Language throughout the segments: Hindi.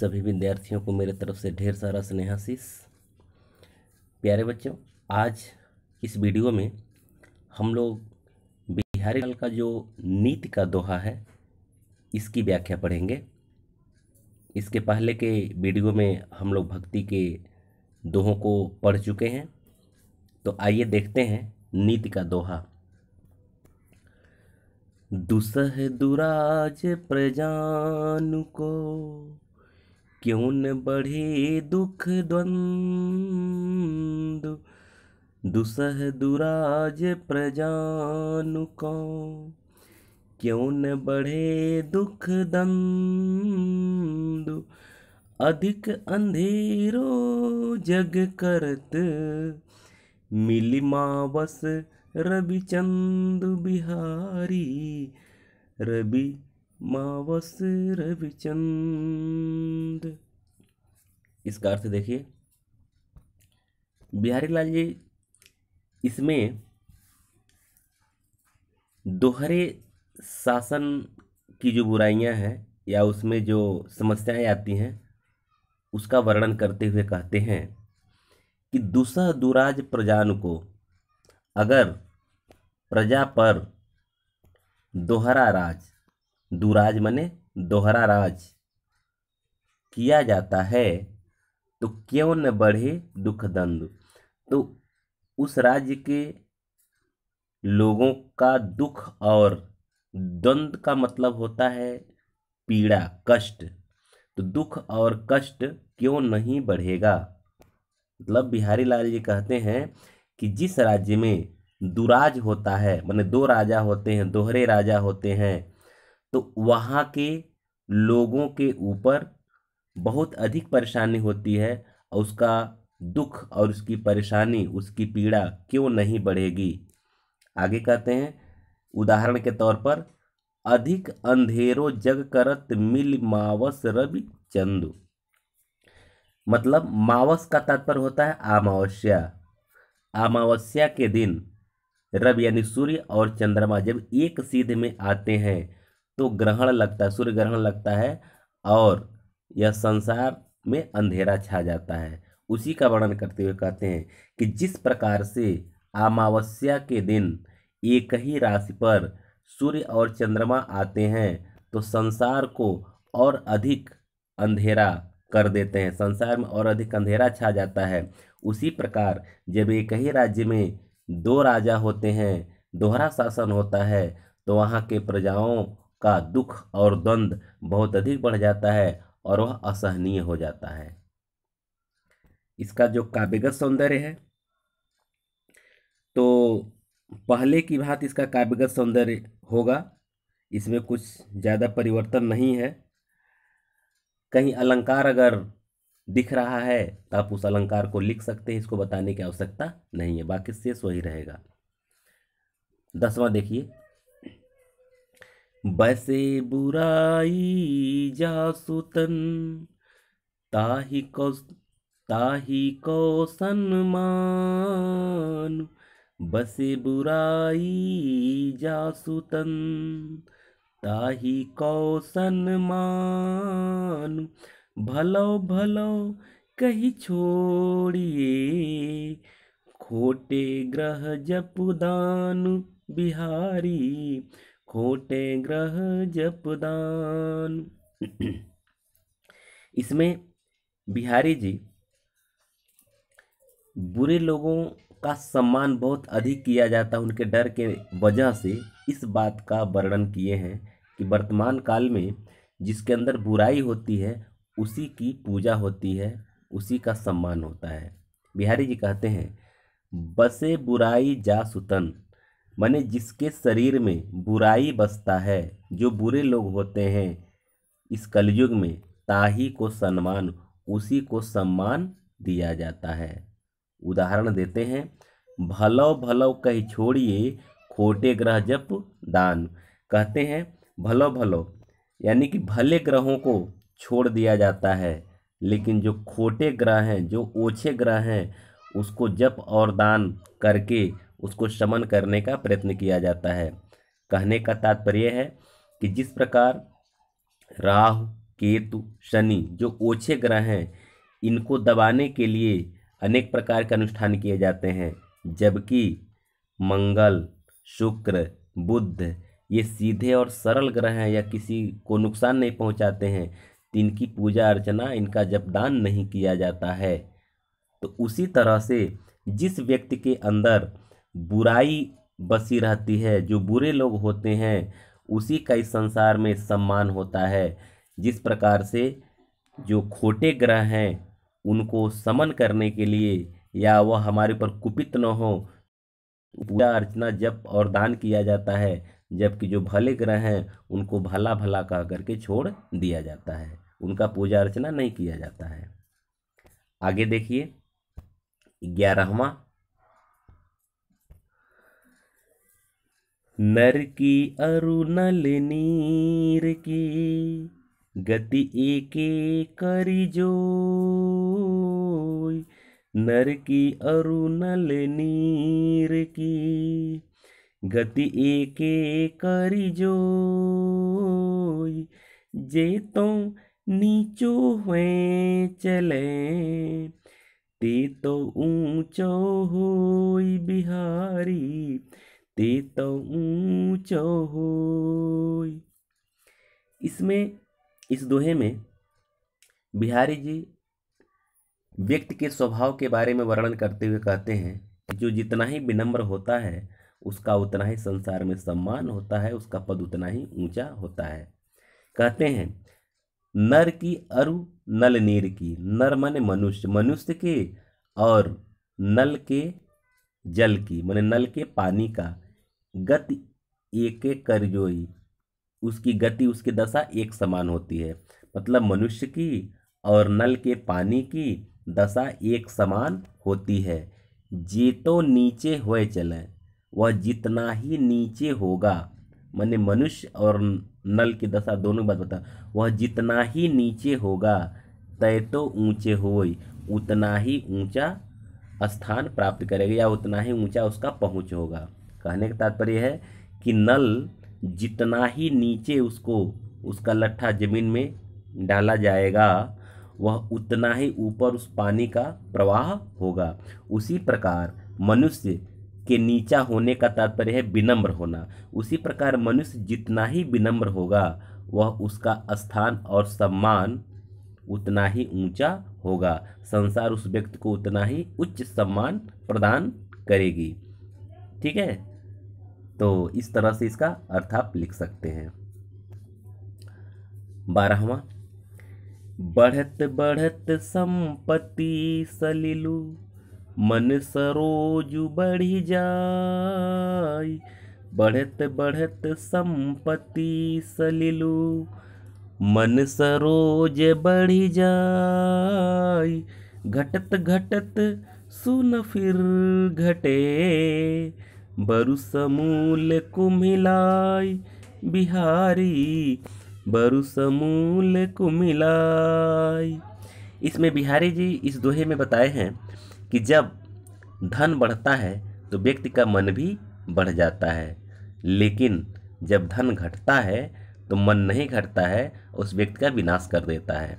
सभी विद्यार्थियों को मेरे तरफ से ढेर सारा स्नेहाशीष प्यारे बच्चों आज इस वीडियो में हम लोग बिहारी लाल का जो नीति का दोहा है इसकी व्याख्या पढ़ेंगे इसके पहले के वीडियो में हम लोग भक्ति के दोहों को पढ़ चुके हैं तो आइए देखते हैं नीति का दोहा दुसह दुराज प्रजानु को क्यों न बढ़े दुख द्वंद दुसह दुराज प्रजानु को क्यों न बढ़े दुख दंद अधिक अंधेरो जग करत मिली मावस रविचंद बिहारी रवि मावस रविचंद इसका अर्थ देखिए बिहारी लाल जी इसमें दोहरे शासन की जो बुराइयां हैं या उसमें जो समस्याएं आती हैं उसका वर्णन करते हुए कहते हैं कि दूसरा दुराज प्रजान को अगर प्रजा पर दोहरा राज दुराज मने दोहरा राज किया जाता है तो क्यों न बढ़े दुख दंद तो उस राज्य के लोगों का दुख और द्वंद का मतलब होता है पीड़ा कष्ट तो दुख और कष्ट क्यों नहीं बढ़ेगा मतलब बिहारी लाल जी कहते हैं कि जिस राज्य में दुराज होता है मैंने दो राजा होते हैं दोहरे राजा होते हैं तो वहाँ के लोगों के ऊपर बहुत अधिक परेशानी होती है और उसका दुख और उसकी परेशानी उसकी पीड़ा क्यों नहीं बढ़ेगी आगे कहते हैं उदाहरण के तौर पर अधिक अंधेरो जग करत मिल मावस रवि चंदु मतलब मावस का तात्पर्य होता है अमावस्या अमावस्या के दिन रवि यानी सूर्य और चंद्रमा जब एक सीध में आते हैं तो ग्रहण लगता है सूर्य ग्रहण लगता है और यह संसार में अंधेरा छा जाता है उसी का वर्णन करते हुए कहते हैं कि जिस प्रकार से अमावस्या के दिन एक ही राशि पर सूर्य और चंद्रमा आते हैं तो संसार को और अधिक अंधेरा कर देते हैं संसार में और अधिक अंधेरा छा जाता है उसी प्रकार जब एक ही राज्य में दो राजा होते हैं दोहरा शासन होता है तो वहाँ के प्रजाओं का दुख और द्वंद बहुत अधिक बढ़ जाता है और वह असहनीय हो जाता है इसका जो काव्यगत सौंदर्य है तो पहले की बात इसका काव्यगत सौंदर्य होगा इसमें कुछ ज़्यादा परिवर्तन नहीं है कहीं अलंकार अगर दिख रहा है तो आप उस अलंकार को लिख सकते हैं इसको बताने की आवश्यकता नहीं है बाकी शेष वही रहेगा दसवां देखिए बसे बुराई जासुतन ताही को ताही को सन्मान बसे बुराई जासुतन ताही को सन्मान भलो भलो कही छोड़िए खोटे ग्रह जपदान बिहारी खोटे ग्रह जपदान इसमें बिहारी जी बुरे लोगों का सम्मान बहुत अधिक किया जाता है उनके डर के वजह से इस बात का वर्णन किए हैं कि वर्तमान काल में जिसके अंदर बुराई होती है उसी की पूजा होती है उसी का सम्मान होता है बिहारी जी कहते हैं बसे बुराई जा सुतन माने जिसके शरीर में बुराई बसता है जो बुरे लोग होते हैं इस कलयुग में ताही को सम्मान उसी को सम्मान दिया जाता है उदाहरण देते हैं भलव भलव कही छोड़िए खोटे ग्रह जप दान कहते हैं भलो भलो यानी कि भले ग्रहों को छोड़ दिया जाता है लेकिन जो खोटे ग्रह हैं जो ओछे ग्रह हैं उसको जप और दान करके उसको शमन करने का प्रयत्न किया जाता है कहने का तात्पर्य है कि जिस प्रकार राहु केतु शनि जो ओछे ग्रह हैं इनको दबाने के लिए अनेक प्रकार के अनुष्ठान किए जाते हैं जबकि मंगल शुक्र बुध ये सीधे और सरल ग्रह हैं या किसी को नुकसान नहीं पहुंचाते हैं तो इनकी पूजा अर्चना इनका जपदान नहीं किया जाता है तो उसी तरह से जिस व्यक्ति के अंदर बुराई बसी रहती है जो बुरे लोग होते हैं उसी का इस संसार में सम्मान होता है जिस प्रकार से जो खोटे ग्रह हैं उनको समन करने के लिए या वह हमारे ऊपर कुपित न हो पूजा अर्चना जप और दान किया जाता है जबकि जो भले ग्रह हैं उनको भला भला कह करके छोड़ दिया जाता है उनका पूजा अर्चना नहीं किया जाता है आगे देखिए ग्यारहवा नर की अरुणल नीर की गति एक करी जो नर की अरुणल नीर की गति एक करी जो जे तो नीचो हुए चले ते तो ऊंचो हो बिहारी ते तो ऊंचो हो इसमें इस दोहे में बिहारी जी व्यक्ति के स्वभाव के बारे में वर्णन करते हुए कहते हैं जो जितना ही विनम्र होता है उसका उतना ही संसार में सम्मान होता है उसका पद उतना ही ऊंचा होता है कहते हैं नर की अरु नल नीर की नर मन मनुष्य मनुष्य के और नल के जल की मैंने नल के पानी का गति एक कर जोई उसकी गति उसकी दशा एक समान होती है मतलब मनुष्य की और नल के पानी की दशा एक समान होती है जे तो नीचे हुए चलें वह जितना ही नीचे होगा मैंने मनुष्य और नल की दशा दोनों की बात बता वह जितना ही नीचे होगा तय तो ऊँचे हो उतना ही ऊंचा स्थान प्राप्त करेगा या उतना ही ऊंचा उसका पहुंच होगा कहने का तात्पर्य है कि नल जितना ही नीचे उसको उसका लट्ठा ज़मीन में डाला जाएगा वह उतना ही ऊपर उस पानी का प्रवाह होगा उसी प्रकार मनुष्य के नीचा होने का तात्पर्य है विनम्र होना उसी प्रकार मनुष्य जितना ही विनम्र होगा वह उसका स्थान और सम्मान उतना ही ऊंचा होगा संसार उस व्यक्ति को उतना ही उच्च सम्मान प्रदान करेगी ठीक है तो इस तरह से इसका अर्थ आप लिख सकते हैं बारहवा बढ़त बढ़त संपत्ति सलिलु मन सरोजु बढ़ी जाय बढ़त बढ़त संपत्ति सलिलु मन सरोज बढ़ी जाय घटत घटत सुन फिर घटे बरुसमूल कुमिलाई बिहारी बरुसमूल कुमिलाई इसमें बिहारी जी इस दोहे में बताए हैं कि जब धन बढ़ता है तो व्यक्ति का मन भी बढ़ जाता है लेकिन जब धन घटता है तो मन नहीं घटता है उस व्यक्ति का विनाश कर देता है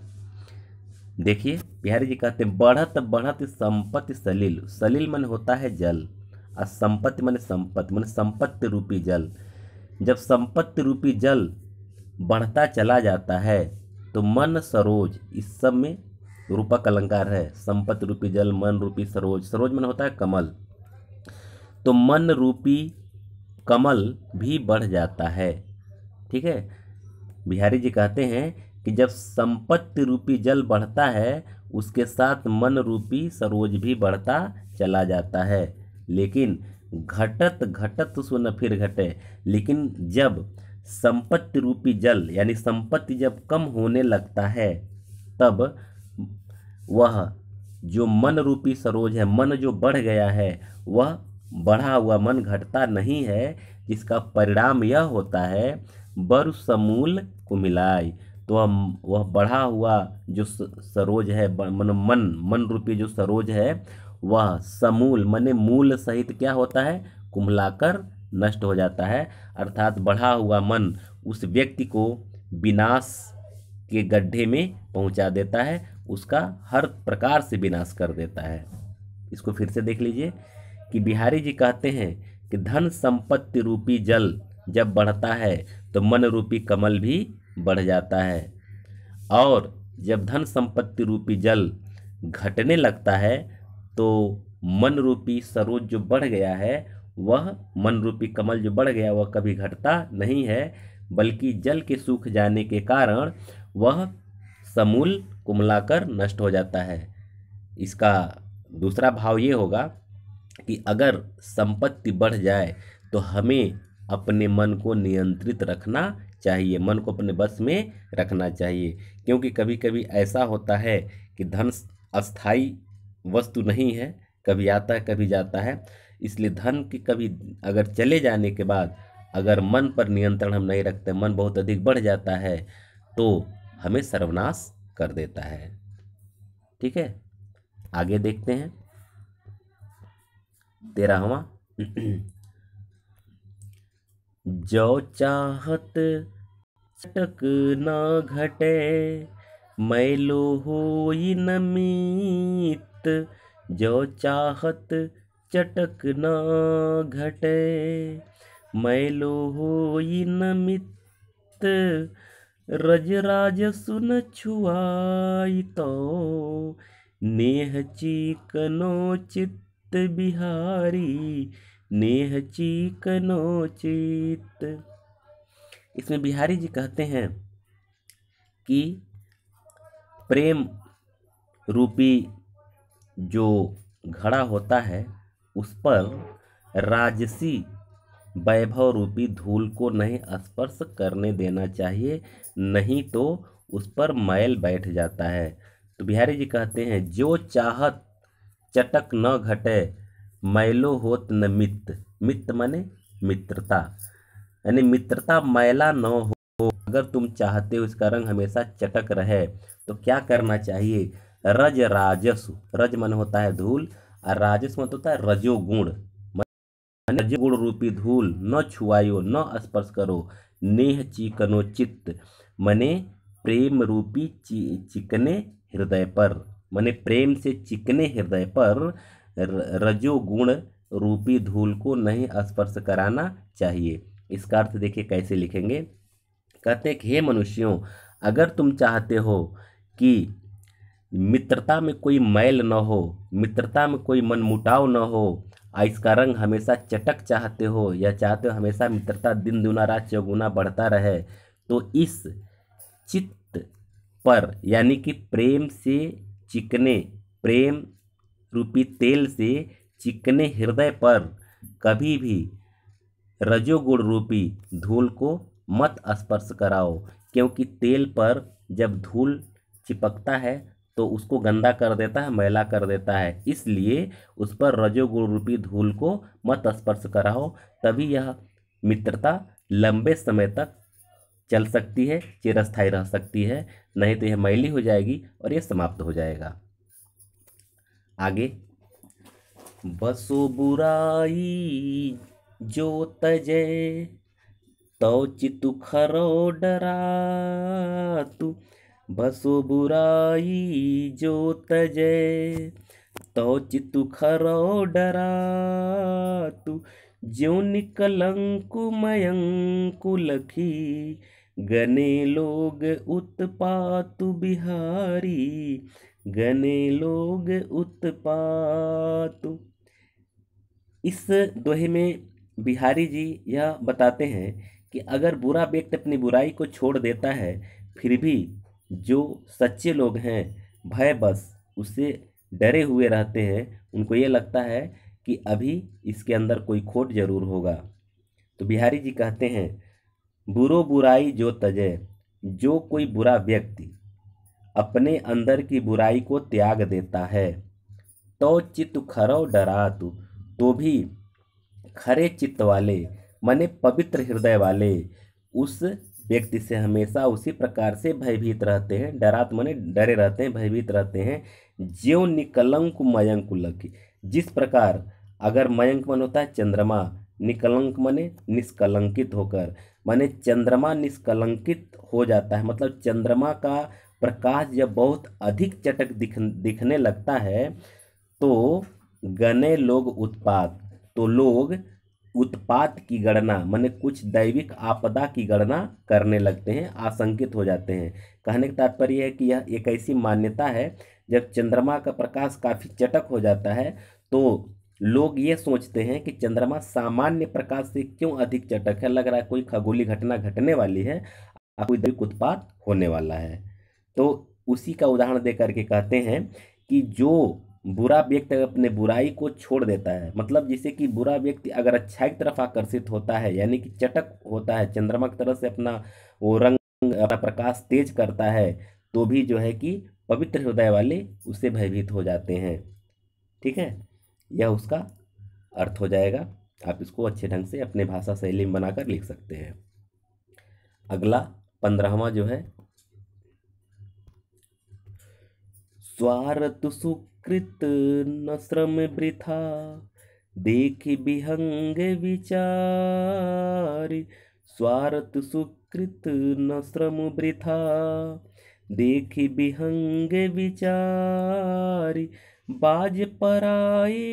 देखिए बिहारी जी कहते हैं बढ़त बढ़त संपत्ति सलील सलील मन होता है जल असंपत्ति मान संपत्ति मान संपत्ति रूपी जल जब संपत्ति रूपी जल बढ़ता चला जाता है तो मन सरोज इस सब में रूपक अलंकार है संपत्ति रूपी जल मन रूपी सरोज सरोज मन होता है कमल तो मन रूपी कमल भी बढ़ जाता है ठीक है बिहारी जी कहते हैं कि जब संपत्ति रूपी जल बढ़ता है उसके साथ मन रूपी सरोज भी बढ़ता चला जाता है लेकिन घटत घटत सुन फिर घटे लेकिन जब संपत्ति रूपी जल यानी संपत्ति जब कम होने लगता है तब वह जो मन रूपी सरोज है मन जो बढ़ गया है वह बढ़ा हुआ मन घटता नहीं है जिसका परिणाम यह होता है बर समूल कुमिलाय तो वह बढ़ा हुआ जो सरोज है मन मन मन रूपी जो सरोज है वह समूल मने मूल सहित क्या होता है कुंभलाकर नष्ट हो जाता है अर्थात बढ़ा हुआ मन उस व्यक्ति को विनाश के गड्ढे में पहुंचा देता है उसका हर प्रकार से विनाश कर देता है इसको फिर से देख लीजिए कि बिहारी जी कहते हैं कि धन संपत्ति रूपी जल जब बढ़ता है तो मन रूपी कमल भी बढ़ जाता है और जब धन संपत्ति रूपी जल घटने लगता है तो मन रूपी सरोज जो बढ़ गया है वह मन रूपी कमल जो बढ़ गया वह कभी घटता नहीं है बल्कि जल के सूख जाने के कारण वह समूल कुमलाकर नष्ट हो जाता है इसका दूसरा भाव ये होगा कि अगर संपत्ति बढ़ जाए तो हमें अपने मन को नियंत्रित रखना चाहिए मन को अपने बस में रखना चाहिए क्योंकि कभी कभी ऐसा होता है कि धन अस्थाई वस्तु नहीं है कभी आता है कभी जाता है इसलिए धन की कभी अगर चले जाने के बाद अगर मन पर नियंत्रण हम नहीं रखते मन बहुत अधिक बढ़ जाता है तो हमें सर्वनाश कर देता है ठीक है आगे देखते हैं तेरहवा जो चाहत चटक ना घटे मैलो हो न मीत चाहत जो चाहत चटक न घटे मैलो लोहो न मित रज राज सुन छुआई तो नेह चीकनो चित्त बिहारी नेह चीकनो चित्त इसमें बिहारी जी कहते हैं कि प्रेम रूपी जो घड़ा होता है उस पर राजसी वैभव रूपी धूल को नहीं स्पर्श करने देना चाहिए नहीं तो उस पर मैल बैठ जाता है तो बिहारी जी कहते हैं जो चाहत चटक न घटे मैलो होत न मित मित्र माने मित्रता यानी मित्रता मैला न हो अगर तुम चाहते हो इसका रंग हमेशा चटक रहे तो क्या करना चाहिए रज राजसु रज मन होता है धूल और राजस मत होता है रजोगुण रजोगुण रूपी धूल न छुआयो न स्पर्श करो नेह चिकनो चित्त मने प्रेम रूपी चिकने हृदय पर मने प्रेम से चिकने हृदय पर रजोगुण रूपी धूल को नहीं स्पर्श कराना चाहिए इसका अर्थ देखिए कैसे लिखेंगे कहते हैं हे मनुष्यों अगर तुम चाहते हो कि मित्रता में कोई मैल न हो मित्रता में कोई मनमुटाव न हो आ इसका रंग हमेशा चटक चाहते हो या चाहते हो हमेशा मित्रता दिन दुना रात चौगुना बढ़ता रहे तो इस चित्त पर यानी कि प्रेम से चिकने प्रेम रूपी तेल से चिकने हृदय पर कभी भी रजोगुण रूपी धूल को मत स्पर्श कराओ क्योंकि तेल पर जब धूल चिपकता है तो उसको गंदा कर देता है मैला कर देता है इसलिए उस पर रजोगुण रूपी धूल को मत स्पर्श कराओ तभी यह मित्रता लंबे समय तक चल सकती है चिरस्थायी रह सकती है नहीं तो यह मैली हो जाएगी और यह समाप्त हो जाएगा आगे बसो बुराई जो तजय तो चितु खरो डरा तू बसो बुराई जो तजय तो चितु खरो डरा तू ज्यो निकलंकु मयंकु लखी गने लोग उत्पातु बिहारी गने लोग उत्पातु इस दोहे में बिहारी जी यह बताते हैं कि अगर बुरा व्यक्ति अपनी बुराई को छोड़ देता है फिर भी जो सच्चे लोग हैं भय बस उससे डरे हुए रहते हैं उनको ये लगता है कि अभी इसके अंदर कोई खोट जरूर होगा तो बिहारी जी कहते हैं बुरो बुराई जो तजे जो कोई बुरा व्यक्ति अपने अंदर की बुराई को त्याग देता है तो चित्त खरो डरात तो भी खरे चित्त वाले माने पवित्र हृदय वाले उस व्यक्ति से हमेशा उसी प्रकार से भयभीत रहते हैं डरात मने डरे रहते हैं भयभीत रहते हैं ज्यो निकलंक मयंक लकी जिस प्रकार अगर मयंक मन होता है चंद्रमा निकलंक मने निष्कलंकित होकर माने चंद्रमा निष्कलंकित हो जाता है मतलब चंद्रमा का प्रकाश जब बहुत अधिक चटक दिख दिखने लगता है तो गने लोग उत्पात तो लोग उत्पात की गणना माने कुछ दैविक आपदा की गणना करने लगते हैं आशंकित हो जाते हैं कहने का तात्पर्य है कि यह एक ऐसी मान्यता है जब चंद्रमा का प्रकाश काफ़ी चटक हो जाता है तो लोग ये सोचते हैं कि चंद्रमा सामान्य प्रकाश से क्यों अधिक चटक है लग रहा है कोई खगोली घटना घटने वाली है कोई दैविक उत्पात होने वाला है तो उसी का उदाहरण दे करके कहते हैं कि जो बुरा व्यक्ति अपने बुराई को छोड़ देता है मतलब जिसे कि बुरा व्यक्ति अगर अच्छाई की तरफ आकर्षित होता है यानी कि चटक होता है चंद्रमा की तरह से अपना वो रंग अपना प्रकाश तेज करता है तो भी जो है कि पवित्र हृदय वाले उससे भयभीत हो जाते हैं ठीक है यह उसका अर्थ हो जाएगा आप इसको अच्छे ढंग से अपने भाषा शैली में बनाकर लिख सकते हैं अगला पंद्रहवा जो है स्वार्थ सुख कृत न श्रम वृथा देख विहंग विचार स्वार्थ सुकृत न श्रम वृथा देख बिहंग विचार बाज पराए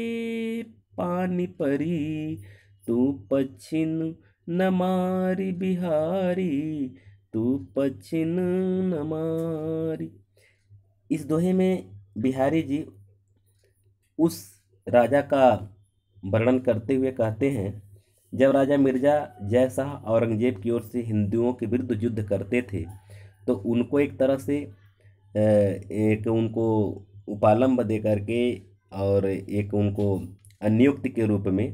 पानी परी तू पच्छिन न मारी बिहारी तू पच्छिन न मारी इस दोहे में बिहारी जी उस राजा का वर्णन करते हुए कहते हैं जब राजा मिर्ज़ा जय शाह औरंगजेब की ओर से हिंदुओं के विरुद्ध युद्ध करते थे तो उनको एक तरह से एक उनको उपालम्ब दे करके और एक उनको अनियुक्त के रूप में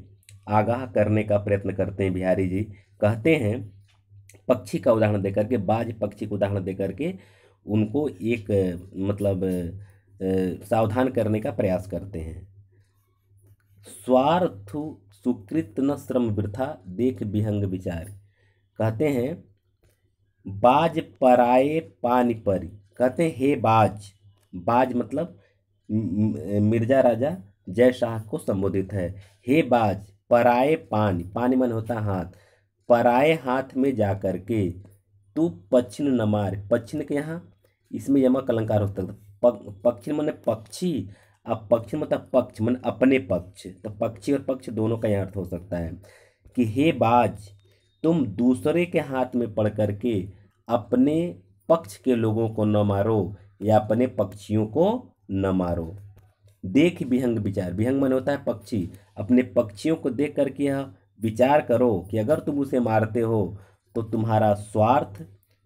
आगाह करने का प्रयत्न करते हैं बिहारी जी कहते हैं पक्षी का उदाहरण देकर के बाज पक्षी का उदाहरण देकर के उनको एक मतलब सावधान करने का प्रयास करते हैं स्वार्थ सुकृत न श्रम वृथा देख विहंग विचार कहते हैं बाज पराए पानी परी कहते हैं हे बाज बाज मतलब मिर्जा राजा जय शाह को संबोधित है हे बाज पराए पानी पानी मन होता हाथ पराए हाथ में जा कर के तू पश्चिम न मार के यहाँ इसमें यमक अलंकार होता पक्षी मन पक्षी अब पक्षी मतलब पक्ष मन अपने पक्ष तो पक्षी और पक्ष दोनों का यहाँ अर्थ हो सकता है कि हे बाज तुम दूसरे के हाथ में पढ़ करके अपने पक्ष के लोगों को न मारो या अपने पक्षियों को न मारो देख विहंग विचार विहंग मन होता है पक्षी अपने पक्षियों को देख करके यह विचार करो कि अगर तुम उसे मारते हो तो तुम्हारा स्वार्थ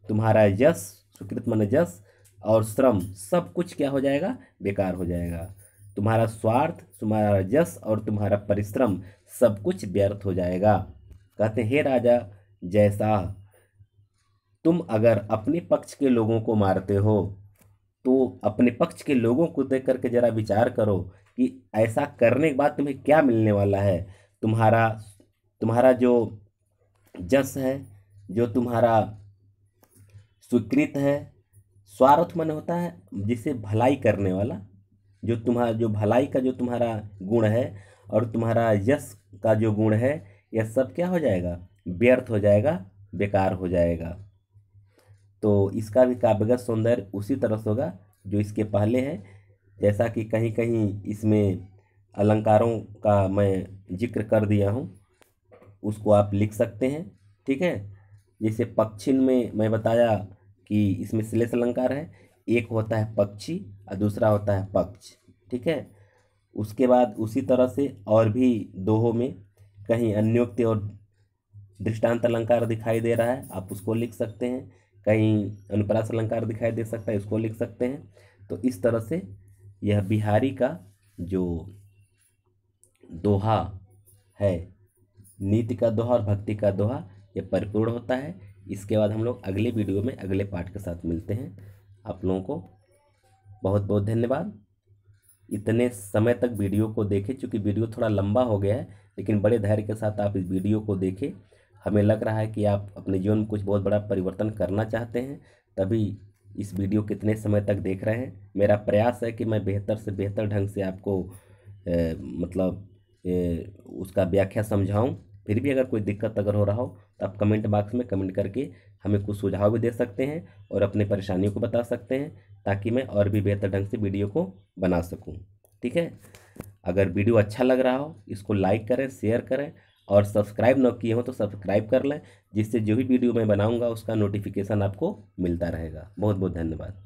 तुम्हारा यश सुकृत मन यश और श्रम सब कुछ क्या हो जाएगा बेकार हो जाएगा तुम्हारा स्वार्थ तुम्हारा जस और तुम्हारा परिश्रम सब कुछ व्यर्थ हो जाएगा कहते हे राजा जैसा तुम अगर अपने पक्ष के लोगों को मारते हो तो अपने पक्ष के लोगों को देख करके ज़रा विचार करो कि ऐसा करने के बाद तुम्हें क्या मिलने वाला है तुम्हारा तुम्हारा जो जस है जो तुम्हारा स्वीकृत है स्वार्थ मन होता है जिसे भलाई करने वाला जो तुम्हारा जो भलाई का जो तुम्हारा गुण है और तुम्हारा यश का जो गुण है यह सब क्या हो जाएगा व्यर्थ हो जाएगा बेकार हो जाएगा तो इसका भी काव्यगत सौंदर्य उसी तरह से होगा जो इसके पहले है जैसा कि कहीं कहीं इसमें अलंकारों का मैं जिक्र कर दिया हूँ उसको आप लिख सकते हैं ठीक है जैसे पक्षिन में मैं बताया कि इसमें श्लेष अलंकार है एक होता है पक्षी और दूसरा होता है पक्ष ठीक है उसके बाद उसी तरह से और भी दोहों में कहीं अन्योक्ति और दृष्टांत अलंकार दिखाई दे रहा है आप उसको लिख सकते हैं कहीं अनुप्रास अलंकार दिखाई दे सकता है उसको लिख सकते हैं तो इस तरह से यह बिहारी का जो दोहा है नीति का दोहा और भक्ति का दोहा यह परिपूर्ण होता है इसके बाद हम लोग अगले वीडियो में अगले पार्ट के साथ मिलते हैं आप लोगों को बहुत बहुत धन्यवाद इतने समय तक वीडियो को देखें चूँकि वीडियो थोड़ा लंबा हो गया है लेकिन बड़े धैर्य के साथ आप इस वीडियो को देखें हमें लग रहा है कि आप अपने जीवन में कुछ बहुत बड़ा परिवर्तन करना चाहते हैं तभी इस वीडियो कितने समय तक देख रहे हैं मेरा प्रयास है कि मैं बेहतर से बेहतर ढंग से आपको ए, मतलब ए, उसका व्याख्या समझाऊं फिर भी अगर कोई दिक्कत अगर हो रहा हो तो आप कमेंट बॉक्स में कमेंट करके हमें कुछ सुझाव भी दे सकते हैं और अपने परेशानियों को बता सकते हैं ताकि मैं और भी बेहतर ढंग से वीडियो को बना सकूँ ठीक है अगर वीडियो अच्छा लग रहा हो इसको लाइक करें शेयर करें और सब्सक्राइब न किए हो तो सब्सक्राइब कर लें जिससे जो भी वीडियो मैं बनाऊँगा उसका नोटिफिकेशन आपको मिलता रहेगा बहुत बहुत धन्यवाद